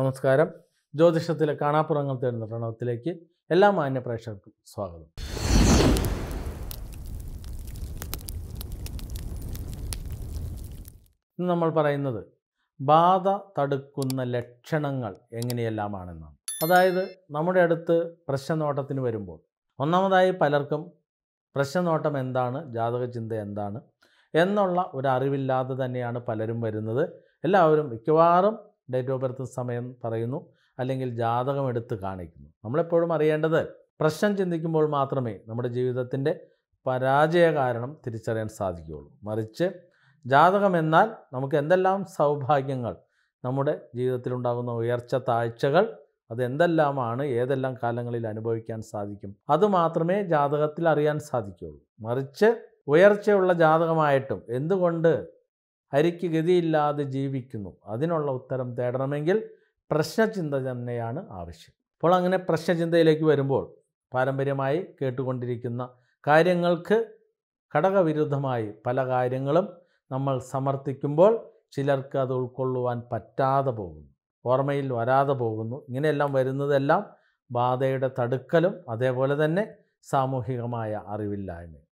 നമസ്കാരം ജ്യോതിഷത്തിലെ കാണാപ്പുറങ്ങൾ തേടുന്ന പ്രണവത്തിലേക്ക് എല്ലാ മാന്യ പ്രേക്ഷകർക്കും സ്വാഗതം ഇന്ന് നമ്മൾ പറയുന്നത് ബാധ തടുക്കുന്ന ലക്ഷണങ്ങൾ എങ്ങനെയെല്ലാമാണെന്നാണ് അതായത് നമ്മുടെ അടുത്ത് പ്രശ്നനോട്ടത്തിന് വരുമ്പോൾ ഒന്നാമതായി പലർക്കും പ്രശ്നനോട്ടം എന്താണ് ജാതക ചിന്ത എന്താണ് എന്നുള്ള ഒരു അറിവില്ലാതെ തന്നെയാണ് പലരും വരുന്നത് എല്ലാവരും മിക്കവാറും ഡേറ്റ് ഓഫ് ബർത്ത് സമയം പറയുന്നു അല്ലെങ്കിൽ ജാതകം എടുത്ത് കാണിക്കുന്നു നമ്മളെപ്പോഴും അറിയേണ്ടത് പ്രശ്നം ചിന്തിക്കുമ്പോൾ മാത്രമേ നമ്മുടെ ജീവിതത്തിൻ്റെ പരാജയ കാരണം തിരിച്ചറിയാൻ സാധിക്കുകയുള്ളൂ മറിച്ച് ജാതകം എന്നാൽ നമുക്ക് എന്തെല്ലാം സൗഭാഗ്യങ്ങൾ നമ്മുടെ ജീവിതത്തിലുണ്ടാകുന്ന ഉയർച്ച താഴ്ചകൾ അതെന്തെല്ലാമാണ് ഏതെല്ലാം കാലങ്ങളിൽ അനുഭവിക്കാൻ സാധിക്കും അത് മാത്രമേ ജാതകത്തിൽ അറിയാൻ സാധിക്കുകയുള്ളൂ മറിച്ച് ഉയർച്ചയുള്ള ജാതകമായിട്ടും എന്തുകൊണ്ട് ഹരിക്ക് ഗതിയില്ലാതെ ജീവിക്കുന്നു അതിനുള്ള ഉത്തരം തേടണമെങ്കിൽ പ്രശ്നചിന്ത തന്നെയാണ് ആവശ്യം അപ്പോൾ അങ്ങനെ പ്രശ്നചിന്തയിലേക്ക് വരുമ്പോൾ പാരമ്പര്യമായി കേട്ടുകൊണ്ടിരിക്കുന്ന കാര്യങ്ങൾക്ക് ഘടകവിരുദ്ധമായി പല കാര്യങ്ങളും നമ്മൾ സമർത്ഥിക്കുമ്പോൾ ചിലർക്ക് അത് ഉൾക്കൊള്ളുവാൻ പറ്റാതെ പോകുന്നു ഓർമ്മയിൽ വരാതെ പോകുന്നു ഇങ്ങനെയെല്ലാം വരുന്നതെല്ലാം ബാധയുടെ തടുക്കലും അതേപോലെ തന്നെ സാമൂഹികമായ അറിവില്ലായ്മയും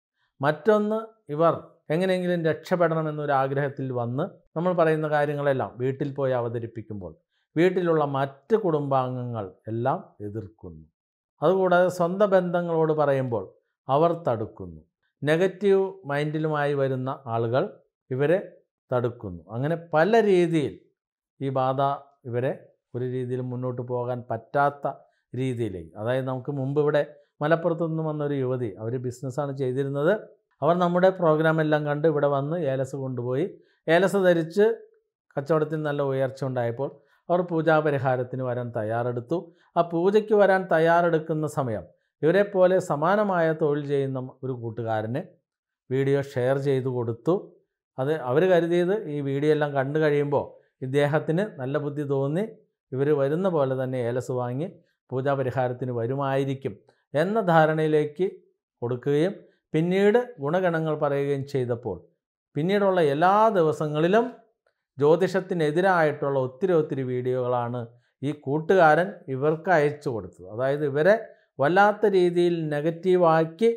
മറ്റൊന്ന് ഇവർ എങ്ങനെയെങ്കിലും രക്ഷപ്പെടണമെന്നൊരാഗ്രഹത്തിൽ വന്ന് നമ്മൾ പറയുന്ന കാര്യങ്ങളെല്ലാം വീട്ടിൽ പോയി അവതരിപ്പിക്കുമ്പോൾ വീട്ടിലുള്ള മറ്റ് കുടുംബാംഗങ്ങൾ എല്ലാം എതിർക്കുന്നു അതുകൂടാതെ സ്വന്തം ബന്ധങ്ങളോട് പറയുമ്പോൾ അവർ തടുക്കുന്നു നെഗറ്റീവ് മൈൻഡിലുമായി വരുന്ന ആളുകൾ ഇവരെ തടുക്കുന്നു അങ്ങനെ പല രീതിയിൽ ഈ ബാധ ഇവരെ ഒരു രീതിയിൽ മുന്നോട്ട് പോകാൻ പറ്റാത്ത രീതിയിലേക്ക് അതായത് നമുക്ക് മുമ്പ് ഇവിടെ മലപ്പുറത്തു നിന്ന് വന്നൊരു യുവതി അവർ ബിസിനസ്സാണ് ചെയ്തിരുന്നത് അവർ നമ്മുടെ പ്രോഗ്രാം എല്ലാം കണ്ട് ഇവിടെ വന്ന് ഏലസ് കൊണ്ടുപോയി ഏലസ് ധരിച്ച് കച്ചവടത്തിൽ നല്ല ഉയർച്ച ഉണ്ടായപ്പോൾ അവർ പൂജാപരിഹാരത്തിന് വരാൻ തയ്യാറെടുത്തു ആ പൂജയ്ക്ക് വരാൻ തയ്യാറെടുക്കുന്ന സമയം ഇവരെപ്പോലെ സമാനമായ തൊഴിൽ ചെയ്യുന്ന ഒരു കൂട്ടുകാരന് വീഡിയോ ഷെയർ ചെയ്തു കൊടുത്തു അത് അവർ കരുതിയത് ഈ വീഡിയോ എല്ലാം കണ്ടു കഴിയുമ്പോൾ ഇദ്ദേഹത്തിന് നല്ല ബുദ്ധി തോന്നി ഇവർ വരുന്ന പോലെ തന്നെ ഏലസ് വാങ്ങി പൂജാപരിഹാരത്തിന് വരുമായിരിക്കും എന്ന ധാരണയിലേക്ക് കൊടുക്കുകയും പിന്നീട് ഗുണഗണങ്ങൾ പറയുകയും ചെയ്തപ്പോൾ പിന്നീടുള്ള എല്ലാ ദിവസങ്ങളിലും ജ്യോതിഷത്തിനെതിരായിട്ടുള്ള ഒത്തിരി ഒത്തിരി വീഡിയോകളാണ് ഈ കൂട്ടുകാരൻ ഇവർക്ക് അയച്ചു കൊടുത്തത് അതായത് ഇവരെ വല്ലാത്ത രീതിയിൽ നെഗറ്റീവാക്കി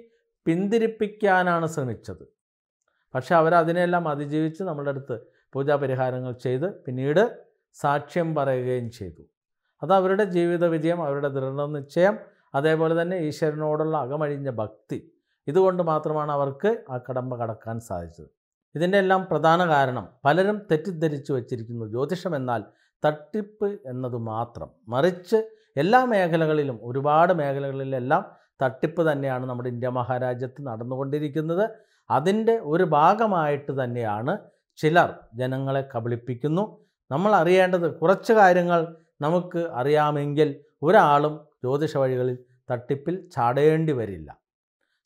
പിന്തിരിപ്പിക്കാനാണ് ശ്രമിച്ചത് പക്ഷെ അവരതിനെല്ലാം അതിജീവിച്ച് നമ്മുടെ അടുത്ത് പൂജാപരിഹാരങ്ങൾ ചെയ്ത് പിന്നീട് സാക്ഷ്യം പറയുകയും ചെയ്തു അത് അവരുടെ ജീവിത വിജയം അവരുടെ ദൃഢനിശ്ചയം അതേപോലെ തന്നെ ഈശ്വരനോടുള്ള അകമഴിഞ്ഞ ഭക്തി ഇതുകൊണ്ട് മാത്രമാണ് അവർക്ക് ആ കടമ്പ കടക്കാൻ സാധിച്ചത് ഇതിൻ്റെ എല്ലാം പ്രധാന കാരണം പലരും തെറ്റിദ്ധരിച്ചു വച്ചിരിക്കുന്നു ജ്യോതിഷം എന്നാൽ തട്ടിപ്പ് എന്നത് മാത്രം മറിച്ച് എല്ലാ മേഖലകളിലും ഒരുപാട് മേഖലകളിലെല്ലാം തട്ടിപ്പ് തന്നെയാണ് നമ്മുടെ ഇന്ത്യ മഹാരാജ്യത്ത് നടന്നുകൊണ്ടിരിക്കുന്നത് അതിൻ്റെ ഒരു ഭാഗമായിട്ട് തന്നെയാണ് ചിലർ ജനങ്ങളെ കബളിപ്പിക്കുന്നു നമ്മൾ അറിയേണ്ടത് കുറച്ച് കാര്യങ്ങൾ നമുക്ക് അറിയാമെങ്കിൽ ഒരാളും ജ്യോതിഷ വഴികളിൽ തട്ടിപ്പിൽ ചാടേണ്ടി വരില്ല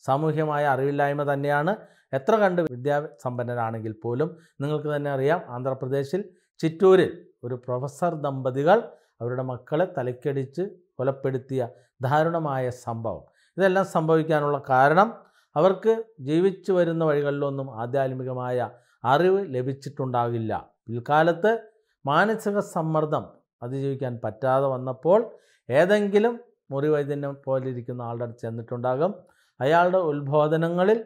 സാമൂഹ്യമായ അറിവില്ലായ്മ തന്നെയാണ് എത്ര കണ്ട് വിദ്യാസമ്പന്നരാണെങ്കിൽ പോലും നിങ്ങൾക്ക് തന്നെ അറിയാം ആന്ധ്രാപ്രദേശിൽ ചിറ്റൂരിൽ ഒരു പ്രൊഫസർ ദമ്പതികൾ അവരുടെ മക്കളെ തലക്കടിച്ച് കൊലപ്പെടുത്തിയ ദാരുണമായ സംഭവം ഇതെല്ലാം സംഭവിക്കാനുള്ള കാരണം അവർക്ക് ജീവിച്ചു വരുന്ന വഴികളിലൊന്നും ആധ്യാത്മികമായ അറിവ് ലഭിച്ചിട്ടുണ്ടാകില്ല പിൽക്കാലത്ത് മാനസിക സമ്മർദ്ദം അതിജീവിക്കാൻ പറ്റാതെ വന്നപ്പോൾ ഏതെങ്കിലും മുറിവൈദ്യനെ പോലിരിക്കുന്ന ആളുടെ അടുത്ത് ചെന്നിട്ടുണ്ടാകും അയാളുടെ ഉത്ബോധനങ്ങളിൽ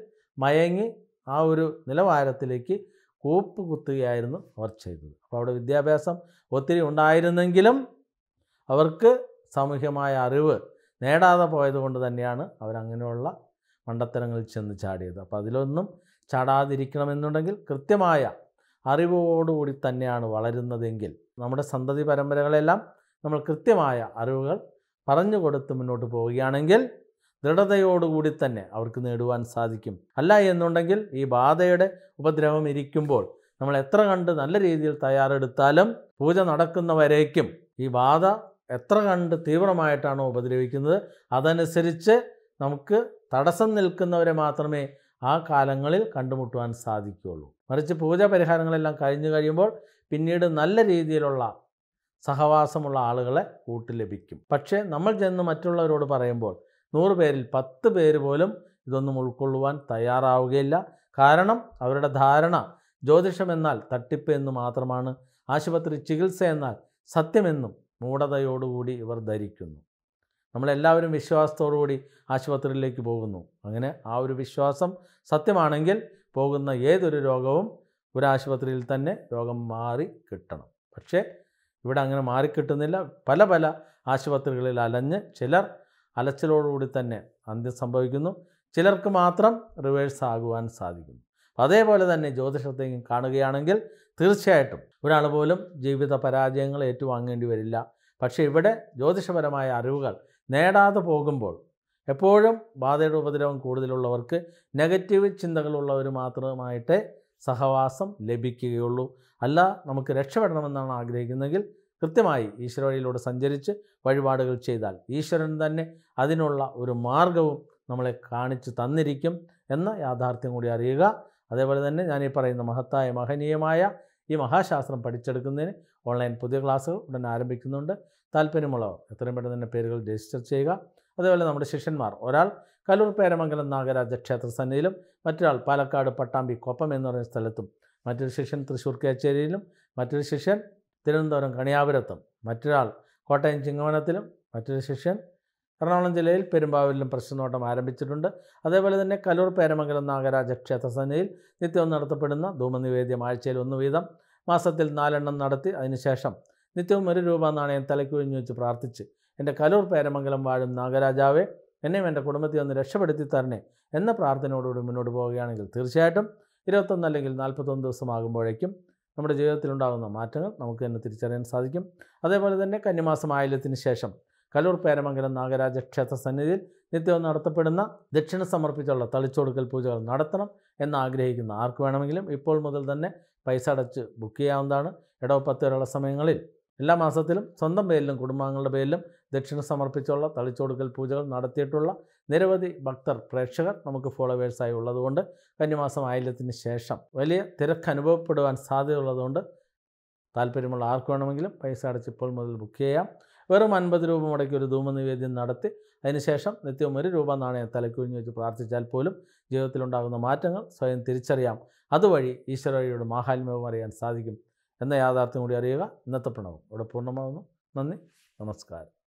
മയങ്ങി ആ ഒരു നിലവാരത്തിലേക്ക് കൂപ്പ് കുത്തുകയായിരുന്നു അവർ ചെയ്തത് അപ്പോൾ അവിടെ വിദ്യാഭ്യാസം ഒത്തിരി ഉണ്ടായിരുന്നെങ്കിലും അവർക്ക് സാമൂഹ്യമായ അറിവ് നേടാതെ പോയതുകൊണ്ട് തന്നെയാണ് അവരങ്ങനെയുള്ള മണ്ടത്തരങ്ങളിൽ ചെന്ന് ചാടിയത് അപ്പോൾ അതിലൊന്നും ചാടാതിരിക്കണമെന്നുണ്ടെങ്കിൽ കൃത്യമായ അറിവോടുകൂടി തന്നെയാണ് വളരുന്നതെങ്കിൽ നമ്മുടെ സന്തതി പരമ്പരകളെല്ലാം നമ്മൾ കൃത്യമായ അറിവുകൾ പറഞ്ഞു കൊടുത്ത് മുന്നോട്ട് പോവുകയാണെങ്കിൽ ദൃഢതയോടുകൂടി തന്നെ അവർക്ക് നേടുവാൻ സാധിക്കും അല്ല എന്നുണ്ടെങ്കിൽ ഈ ബാധയുടെ ഉപദ്രവം ഇരിക്കുമ്പോൾ നമ്മൾ എത്ര കണ്ട് നല്ല രീതിയിൽ തയ്യാറെടുത്താലും പൂജ നടക്കുന്നവരേക്കും ഈ ബാധ എത്ര കണ്ട് തീവ്രമായിട്ടാണോ ഉപദ്രവിക്കുന്നത് അതനുസരിച്ച് നമുക്ക് തടസ്സം നിൽക്കുന്നവരെ മാത്രമേ ആ കാലങ്ങളിൽ കണ്ടുമുട്ടുവാൻ സാധിക്കുകയുള്ളൂ മറിച്ച് പൂജ പരിഹാരങ്ങളെല്ലാം കഴിഞ്ഞു കഴിയുമ്പോൾ പിന്നീട് നല്ല രീതിയിലുള്ള സഹവാസമുള്ള ആളുകളെ കൂട്ട് ലഭിക്കും പക്ഷേ നമ്മൾ ചെന്ന് മറ്റുള്ളവരോട് പറയുമ്പോൾ നൂറ് പേരിൽ പത്ത് പേര് പോലും ഇതൊന്നും ഉൾക്കൊള്ളുവാൻ തയ്യാറാവുകയില്ല കാരണം അവരുടെ ധാരണ ജ്യോതിഷം എന്നാൽ തട്ടിപ്പ് എന്ന് മാത്രമാണ് ആശുപത്രി ചികിത്സ എന്നാൽ സത്യമെന്നും മൂഢതയോടുകൂടി ഇവർ ധരിക്കുന്നു നമ്മളെല്ലാവരും വിശ്വാസത്തോടുകൂടി ആശുപത്രിയിലേക്ക് പോകുന്നു അങ്ങനെ ആ ഒരു വിശ്വാസം സത്യമാണെങ്കിൽ പോകുന്ന ഏതൊരു രോഗവും ഒരു ആശുപത്രിയിൽ തന്നെ രോഗം മാറി കിട്ടണം പക്ഷേ ഇവിടെ അങ്ങനെ മാറിക്കിട്ടുന്നില്ല പല പല ആശുപത്രികളിൽ അലഞ്ഞ് ചിലർ അലച്ചിലോടുകൂടി തന്നെ അന്ത്യം സംഭവിക്കുന്നു ചിലർക്ക് മാത്രം റിവേഴ്സ് ആകുവാൻ സാധിക്കുന്നു അതേപോലെ തന്നെ ജ്യോതിഷത്തെയും കാണുകയാണെങ്കിൽ തീർച്ചയായിട്ടും ഒരാൾ പോലും ജീവിത പരാജയങ്ങൾ ഏറ്റുവാങ്ങേണ്ടി വരില്ല പക്ഷേ ഇവിടെ ജ്യോതിഷപരമായ അറിവുകൾ നേടാതെ പോകുമ്പോൾ എപ്പോഴും ബാധയുടെ ഉപദ്രവം കൂടുതലുള്ളവർക്ക് നെഗറ്റീവ് ചിന്തകളുള്ളവർ മാത്രമായിട്ടേ സഹവാസം ലഭിക്കുകയുള്ളൂ അല്ല നമുക്ക് രക്ഷപ്പെടണമെന്നാണ് ആഗ്രഹിക്കുന്നതെങ്കിൽ കൃത്യമായി ഈശ്വരവഴിയിലൂടെ സഞ്ചരിച്ച് വഴിപാടുകൾ ചെയ്താൽ ഈശ്വരൻ തന്നെ അതിനുള്ള ഒരു മാർഗവും നമ്മളെ കാണിച്ചു തന്നിരിക്കും എന്ന യാഥാർത്ഥ്യം കൂടി അറിയുക അതേപോലെ തന്നെ ഞാൻ ഈ പറയുന്ന മഹത്തായ മഹനീയമായ ഈ മഹാശാസ്ത്രം പഠിച്ചെടുക്കുന്നതിന് ഓൺലൈൻ പുതിയ ക്ലാസ്സുകൾ ഉടൻ ആരംഭിക്കുന്നുണ്ട് താല്പര്യമുള്ളവർ എത്രയും പെട്ടെന്ന് തന്നെ പേരുകൾ രജിസ്റ്റർ ചെയ്യുക അതേപോലെ നമ്മുടെ ശിഷ്യന്മാർ ഒരാൾ കലൂർ പേരമംഗലം നാഗരാജ ക്ഷേത്ര സന്നിധിയിലും മറ്റൊരാൾ പാലക്കാട് പട്ടാമ്പി കൊപ്പം എന്ന് പറയുന്ന സ്ഥലത്തും മറ്റൊരു ശിഷ്യൻ തൃശ്ശൂർ കേച്ചേരിയിലും മറ്റൊരു ശിഷ്യൻ തിരുവനന്തപുരം കണിയാപുരത്തും മറ്റൊരാൾ കോട്ടയം ചിങ്ങവനത്തിലും മറ്റൊരു ശിഷ്യൻ എറണാകുളം ജില്ലയിൽ പെരുമ്പാവൂരിലും പ്രശ്നനോട്ടം ആരംഭിച്ചിട്ടുണ്ട് അതേപോലെ തന്നെ കലൂർ പേരമംഗലം നാഗരാജ ക്ഷേത്രസന്നിധിയിൽ നിത്യവും നടത്തപ്പെടുന്ന ധൂമനിവേദ്യം ആഴ്ചയിൽ ഒന്ന് വീതം മാസത്തിൽ നാലെണ്ണം നടത്തി അതിനുശേഷം നിത്യവും ഒരു രൂപ നാണയം തലയ്ക്കുഴിഞ്ഞു വെച്ച് പ്രാർത്ഥിച്ച് എൻ്റെ കലൂർ പേരമംഗലം വാഴും നാഗരാജാവേ എന്നെയും എൻ്റെ കുടുംബത്തെ ഒന്ന് രക്ഷപ്പെടുത്തി തരണേ എന്ന പ്രാർത്ഥനയോടുകൂടി മുന്നോട്ട് പോവുകയാണെങ്കിൽ തീർച്ചയായിട്ടും ഇരുപത്തൊന്ന് അല്ലെങ്കിൽ നാൽപ്പത്തൊന്ന് ദിവസമാകുമ്പോഴേക്കും നമ്മുടെ ജീവിതത്തിലുണ്ടാകുന്ന മാറ്റങ്ങൾ നമുക്ക് തന്നെ തിരിച്ചറിയാൻ സാധിക്കും അതേപോലെ തന്നെ കന്നിമാസം ആയില്യത്തിന് ശേഷം കലൂർ പേരമംഗലം നാഗരാജ ക്ഷേത്ര സന്നിധിയിൽ നിത്യവും നടത്തപ്പെടുന്ന ദക്ഷിണ സമർപ്പിച്ചുള്ള തളിച്ചൊടുക്കൽ പൂജകൾ നടത്തണം എന്ന് ആഗ്രഹിക്കുന്ന ആർക്ക് വേണമെങ്കിലും ഇപ്പോൾ മുതൽ തന്നെ പൈസ അടച്ച് ബുക്ക് ചെയ്യാവുന്നതാണ് ഇടവ് പത്ത് വരെയുള്ള സമയങ്ങളിൽ എല്ലാ മാസത്തിലും സ്വന്തം പേരിലും കുടുംബാംഗങ്ങളുടെ പേരിലും ദക്ഷിണ സമർപ്പിച്ചുള്ള തളിച്ചുകൊടുക്കൽ പൂജകൾ നടത്തിയിട്ടുള്ള നിരവധി ഭക്തർ പ്രേക്ഷകർ നമുക്ക് ഫോളോവേഴ്സായി ഉള്ളതുകൊണ്ട് കന്നിമാസം ആയില്യത്തിന് ശേഷം വലിയ തിരക്ക് അനുഭവപ്പെടുവാൻ സാധ്യതയുള്ളതുകൊണ്ട് താല്പര്യമുള്ള ആർക്ക് വേണമെങ്കിലും പൈസ അടച്ച് ഇപ്പോൾ മുതൽ ബുക്ക് ചെയ്യാം വെറും അൻപത് രൂപ മുടക്കി ഒരു ധൂമനിവേദ്യം നടത്തി അതിനുശേഷം നിത്യവും ഒരു രൂപ നാണയം തലക്കുഞ്ഞ് വെച്ച് പ്രാർത്ഥിച്ചാൽ പോലും ജീവിതത്തിലുണ്ടാകുന്ന മാറ്റങ്ങൾ സ്വയം തിരിച്ചറിയാം അതുവഴി ഈശ്വരയുടെ മാഹാത്മ്യവും അറിയാൻ സാധിക്കും എന്ന യാഥാർത്ഥ്യം കൂടി അറിയുക ഇന്നത്തെ പ്രണവം ഇവിടെ പൂർണ്ണമാകുന്നു നന്ദി നമസ്കാരം